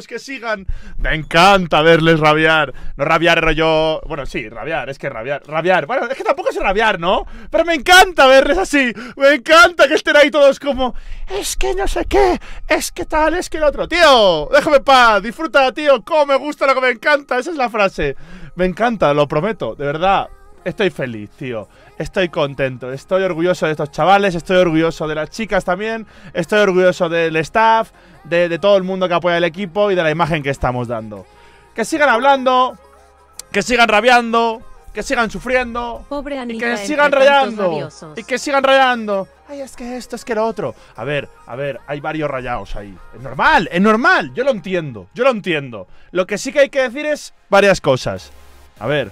Pues que sigan. Me encanta verles rabiar. No rabiar yo Bueno, sí, rabiar, es que rabiar. Rabiar. Bueno, es que tampoco es rabiar, ¿no? Pero me encanta verles así. Me encanta que estén ahí todos como. Es que no sé qué. Es que tal, es que el otro. Tío, déjame paz. Disfruta, tío. Como me gusta lo que me encanta. Esa es la frase. Me encanta, lo prometo, de verdad estoy feliz, tío. Estoy contento. Estoy orgulloso de estos chavales. Estoy orgulloso de las chicas también. Estoy orgulloso del staff, de, todo el mundo que apoya el equipo y de la imagen que estamos dando. Que sigan hablando, que sigan rabiando, que sigan sufriendo. y que sigan rayando. Y que sigan rayando. Ay, es que esto, es que lo otro. A ver, a ver, hay varios rayados ahí. Es normal, es normal. Yo lo entiendo, yo lo entiendo. Lo que sí que hay que decir es varias cosas. A ver,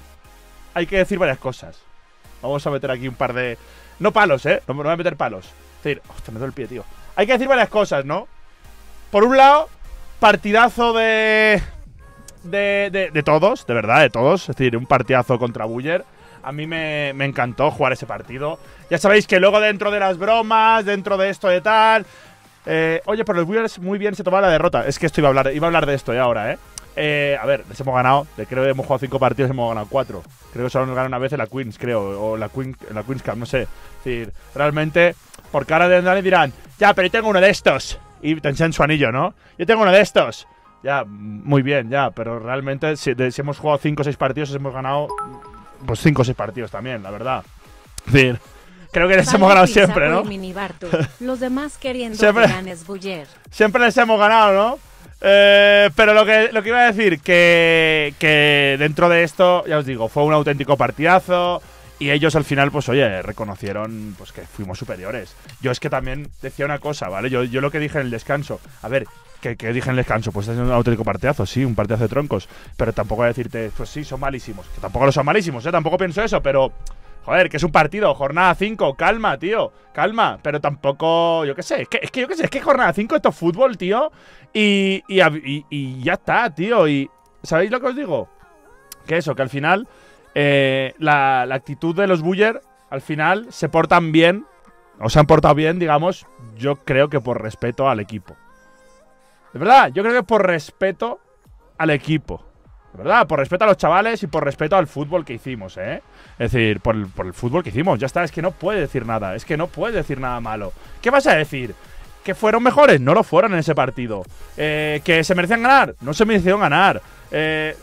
hay que decir varias cosas. Vamos a meter aquí un par de. No palos, ¿eh? No me voy a meter palos. Es decir, hostia, me duele el pie, tío. Hay que decir varias cosas, ¿no? Por un lado, partidazo de. De, de, todos, de verdad, de todos. Es decir, un partidazo contra Buller. A mí me, me, encantó jugar ese partido. Ya sabéis que luego dentro de las bromas, dentro de esto de tal. Eh, oye, pero los Bullers muy bien se tomaba la derrota. Es que esto iba a hablar, iba a hablar de esto ya ahora, ¿eh? Eh, a ver, les hemos ganado. Creo que hemos jugado cinco partidos y hemos ganado cuatro. Creo que solo nos ganó una vez en la Queens, creo. O la, Queen, la Queens Cup, no sé. Es decir, realmente, por cara de Andale dirán, ya, pero yo tengo uno de estos. Y te enseñan su anillo, ¿no? Yo tengo uno de estos. Ya, muy bien, ya. Pero realmente, si, hemos jugado cinco o seis partidos, hemos ganado pues cinco o seis partidos también, la verdad. decir, creo que les hemos ganado siempre, ¿no? Los demás queriendo Siempre les hemos ganado, ¿no? Eh, pero lo que, lo que iba a decir, que, que dentro de esto, ya os digo, fue un auténtico partidazo. Y ellos al final, pues oye, reconocieron pues que fuimos superiores. Yo es que también decía una cosa, ¿vale? Yo, yo lo que dije en el descanso, a ver, ¿qué dije en el descanso, pues es un auténtico partidazo, sí, un partidazo de troncos. Pero tampoco voy a decirte, pues sí, son malísimos. Que tampoco lo son malísimos, ¿eh? Tampoco pienso eso, pero Joder, que es un partido, jornada 5, calma, tío, calma, pero tampoco, yo qué sé, es que, es yo qué sé, es que jornada 5 esto es fútbol, tío, y, ya está, tío, y ¿sabéis lo que os digo? Que eso, que al final eh, la, la, actitud de los Buller, al final se portan bien, o se han portado bien, digamos, yo creo que por respeto al equipo. De verdad, yo creo que por respeto al equipo. De verdad, por respeto a los chavales y por respeto al fútbol que hicimos, ¿eh? Es decir, por el, por el fútbol que hicimos. Ya está, es que no puede decir nada. Es que no puede decir nada malo. ¿Qué vas a decir? ¿Que fueron mejores? No lo fueron en ese partido. Eh, ¿Que se merecían ganar? No se merecieron ganar. Eh,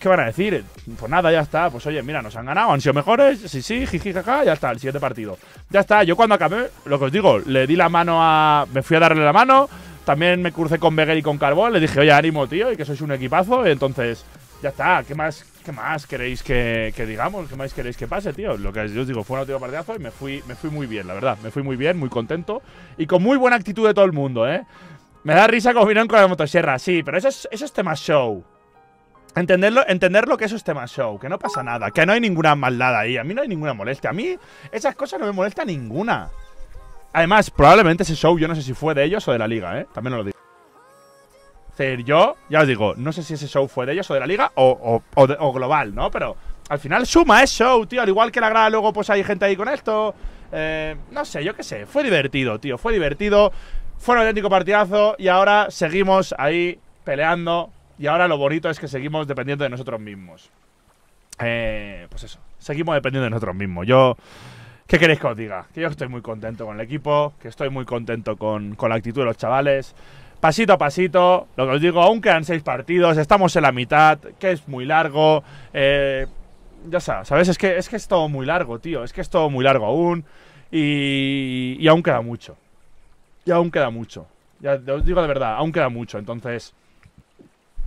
¿qué, van a decir? Pues nada, ya está. Pues oye, mira, nos han ganado, han sido mejores. Sí, sí, jiji, jaja, ya está, el siguiente partido. Ya está, yo cuando acabé, lo que os digo, le di la mano a. Me fui a darle la mano. También me crucé con Beguer y con Carbón. Le dije, oye, ánimo, tío, y que sois un equipazo. Entonces, ya está, ¿qué más, qué más queréis que, digamos? ¿Qué más queréis que pase, tío? Lo que yo os digo, fue un auténtico partidazo y me fui, me fui muy bien, la verdad. Me fui muy bien, muy contento y con muy buena actitud de todo el mundo, ¿eh? Me da risa como vinieron con la motosierra, sí, pero eso es, es tema show. Entenderlo, lo que eso es tema show, que no pasa nada, que no hay ninguna maldad ahí, a mí no hay ninguna molestia, a mí esas cosas no me molestan ninguna. Además, probablemente ese show, yo no sé si fue de ellos o de la liga, ¿eh? También no lo digo yo. Ya os digo, no sé si ese show fue de ellos o de la liga o, global, ¿no? Pero al final suma, ese show, tío. Al igual que la grada, luego pues hay gente ahí con esto. Eh, no sé, yo qué sé. Fue divertido, tío. Fue divertido. Fue un auténtico partidazo y ahora seguimos ahí peleando. Y ahora lo bonito es que seguimos dependiendo de nosotros mismos. Eh, pues eso, seguimos dependiendo de nosotros mismos. Yo, ¿qué queréis que os diga? Que yo estoy muy contento con el equipo, que estoy muy contento con, con la actitud de los chavales pasito a pasito, lo que os digo, aún quedan seis partidos, estamos en la mitad, que es muy largo, eh, ya sabes, Es que, es que todo muy largo, tío, es que es todo muy largo aún y, y aún queda mucho, y aún queda mucho, ya os digo de verdad, aún queda mucho, entonces...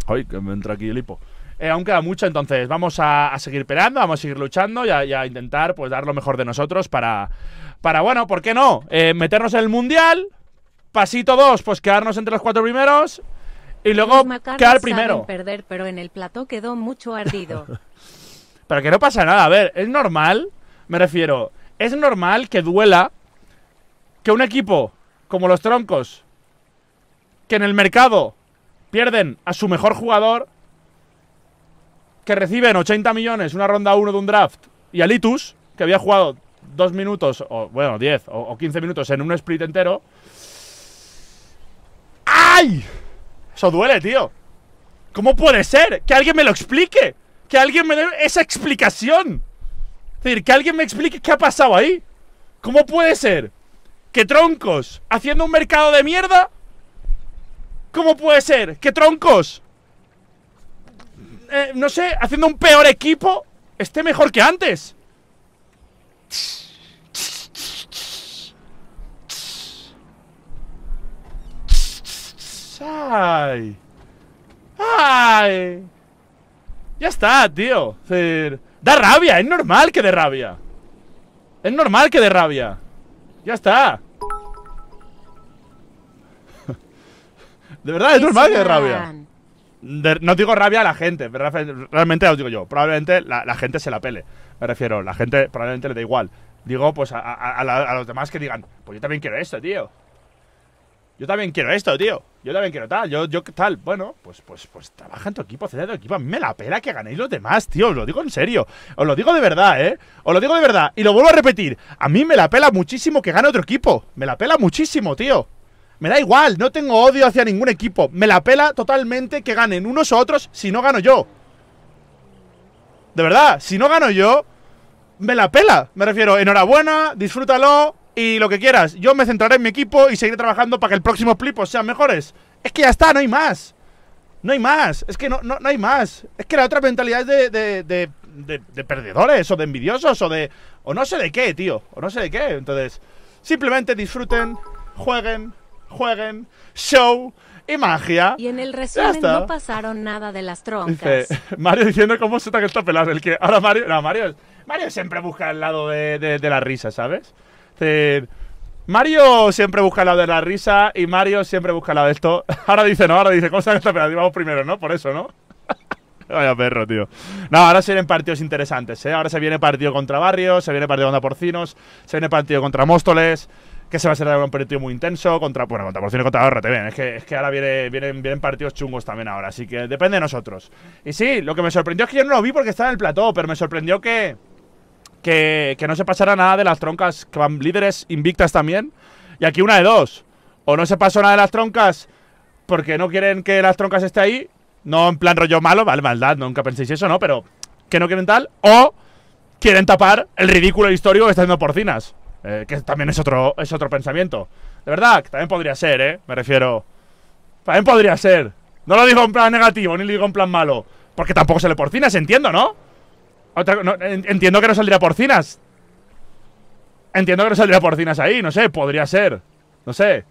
Ay, que me entra aquí el hipo. Eh, aún queda mucho, entonces vamos a, seguir peleando, vamos a seguir luchando y a, intentar pues dar lo mejor de nosotros para, para bueno, ¿por qué no? Eh, meternos en el Mundial, Pasito dos, pues quedarnos entre los cuatro primeros y luego quedar primero. perder, pero en el plató quedó mucho ardido. pero que no pasa nada, a ver, es normal, me refiero, es normal que duela que un equipo como los troncos, que en el mercado pierden a su mejor jugador, que reciben 80 millones, una ronda 1 de un draft, y a Litus, que había jugado dos minutos, o bueno, 10 o, o 15 minutos en un split entero, eso duele, tío. ¿Cómo puede ser? Que alguien me lo explique. Que alguien me dé esa explicación. Es decir, que alguien me explique qué ha pasado ahí. ¿Cómo puede ser que Troncos, haciendo un mercado de mierda... ¿Cómo puede ser que Troncos, eh, no sé, haciendo un peor equipo, esté mejor que antes? ¡Ay! ¡Ay! Ya está, tío. da rabia, es normal que dé rabia. Es normal que dé rabia. Ya está. de verdad, es normal que dé rabia. no digo rabia a la gente, realmente os digo yo. Probablemente la, gente se la pele. Me refiero, la gente probablemente le da igual. Digo, pues a los demás que digan, pues yo también quiero esto, tío. Yo también quiero esto, tío. Yo también quiero tal, yo, yo tal. Bueno, pues, pues, pues trabaja en tu equipo, a tu equipo. A mí me la pela que ganéis los demás, tío. Os lo digo en serio. Os lo digo de verdad, ¿eh? Os lo digo de verdad. Y lo vuelvo a repetir. A mí me la pela muchísimo que gane otro equipo. Me la pela muchísimo, tío. Me da igual, no tengo odio hacia ningún equipo. Me la pela totalmente que ganen unos o otros si no gano yo. De verdad, si no gano yo, me la pela. Me refiero, enhorabuena, disfrútalo, y lo que quieras. Yo me centraré en mi equipo y seguiré trabajando para que el próximo Flipos sean mejores. Es que ya está, no hay más. No hay más. Es que no, no, no hay más. Es que la otra mentalidad es de, de, perdedores o de envidiosos o de... O no sé de qué, tío. O no sé de qué. Entonces, simplemente disfruten, jueguen, jueguen, show y magia. Y en el resumen no pasaron nada de las troncas. Mario diciendo cómo se está que está pelado. El que ahora Mario. Mario. Mario siempre busca el lado de, de, de la risa, ¿sabes? Mario siempre busca el lado de la risa y Mario siempre busca el lado de esto. Ahora dice, no, ahora dice, cosas que pero Vamos primero, ¿no? Por eso, ¿no? Vaya perro, tío. No, ahora se vienen partidos interesantes, ¿eh? Ahora se viene partido contra Barrios, se viene partido contra Porcinos, se viene partido contra Móstoles, que se va a ser un partido muy intenso, contra, bueno, contra Porcinos, contra RTV. Es que, es que ahora viene, vienen, vienen partidos chungos también ahora, así que depende de nosotros. Y sí, lo que me sorprendió es que yo no lo vi porque estaba en el plató, pero me sorprendió que que, no se pasara nada de las troncas, que van líderes invictas también. Y aquí una de dos. O no se pasó nada de las troncas porque no quieren que las troncas esté ahí. No en plan rollo malo, vale, maldad, nunca penséis eso, ¿no? Pero que no quieren tal. O quieren tapar el ridículo histórico que está haciendo Porcinas. Eh, que también es otro, es otro pensamiento. De verdad, también podría ser, ¿eh? Me refiero. También podría ser. No lo digo en plan negativo, ni lo digo en plan malo. Porque tampoco se le porcinas, entiendo, ¿no? entiendo que no saldría porcinas. Entiendo que no saldría porcinas ahí, no sé, podría ser. No sé.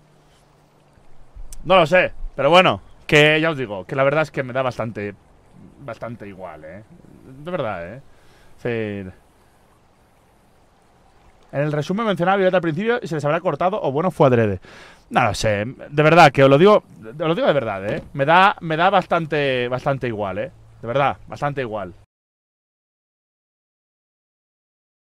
No lo sé, pero bueno, que ya os digo, que la verdad es que me da bastante bastante igual, ¿eh? De verdad, ¿eh? En en el resumen mencionaba Violeta al principio y se les habrá cortado o bueno, fue adrede. No lo sé, de verdad, que os lo digo, os lo digo de verdad, ¿eh? Me da, me da bastante, bastante igual, ¿eh? De verdad, bastante igual.